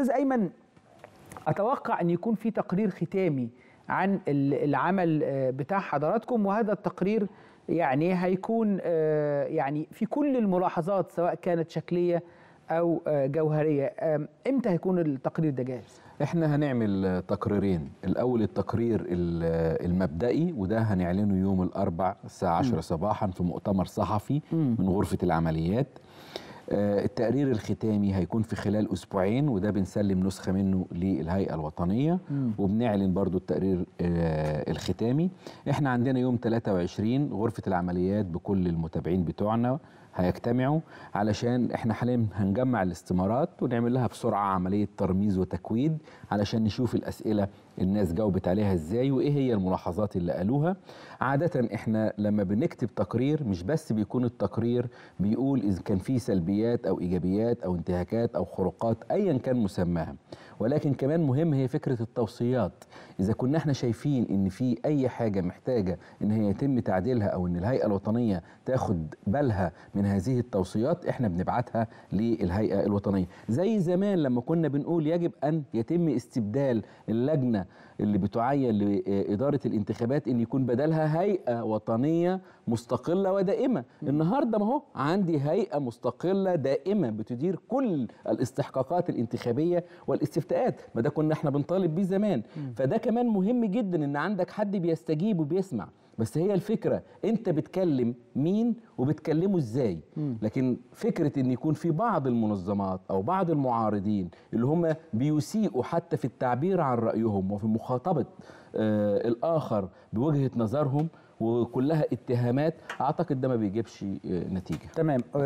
استاذ ايمن اتوقع ان يكون في تقرير ختامي عن العمل آه، بتاع حضراتكم وهذا التقرير يعني هيكون آه، يعني في كل الملاحظات سواء كانت شكليه او آه، جوهريه امتى هيكون التقرير ده جاهز احنا هنعمل تقريرين الاول التقرير المبدئي وده هنعلنه يوم الاربع الساعه 10 صباحا في مؤتمر صحفي من غرفه العمليات آه، التقرير الختامي هيكون في خلال اسبوعين وده بنسلم نسخه منه للهيئه الوطنيه وبنعلن برضو التقرير آه، الختامي احنا عندنا يوم 23 غرفه العمليات بكل المتابعين بتوعنا هيجتمعوا علشان احنا حاليا هنجمع الاستمارات ونعمل لها بسرعه عمليه ترميز وتكويد علشان نشوف الاسئله الناس جاوبت عليها ازاي وايه هي الملاحظات اللي قالوها عاده احنا لما بنكتب تقرير مش بس بيكون التقرير بيقول اذا كان فيه سلبيات او ايجابيات او انتهاكات او خروقات ايا كان مسماها ولكن كمان مهم هي فكره التوصيات اذا كنا احنا شايفين ان في اي حاجه محتاجه ان هي يتم تعديلها او ان الهيئه الوطنيه تاخد بالها من هذه التوصيات احنا بنبعتها للهيئه الوطنيه زي زمان لما كنا بنقول يجب ان يتم استبدال اللجنه اللي بتعين لاداره الانتخابات ان يكون بدلها هيئه وطنيه مستقله ودائمه النهارده ما هو عندي هيئه مستقله دائمه بتدير كل الاستحقاقات الانتخابيه والاستفتاءات ما ده كنا احنا بنطالب بيه زمان فده كمان مهم جدا ان عندك حد بيستجيب وبيسمع بس هي الفكره انت بتكلم مين وبتكلمه ازاي لكن فكره ان يكون في بعض المنظمات او بعض المعارضين اللي هم بيسيئوا حتى في التعبير عن رايهم وفي مخاطبه آه الاخر بوجهه نظرهم وكلها اتهامات اعتقد ده ما بيجيبش آه نتيجه تمام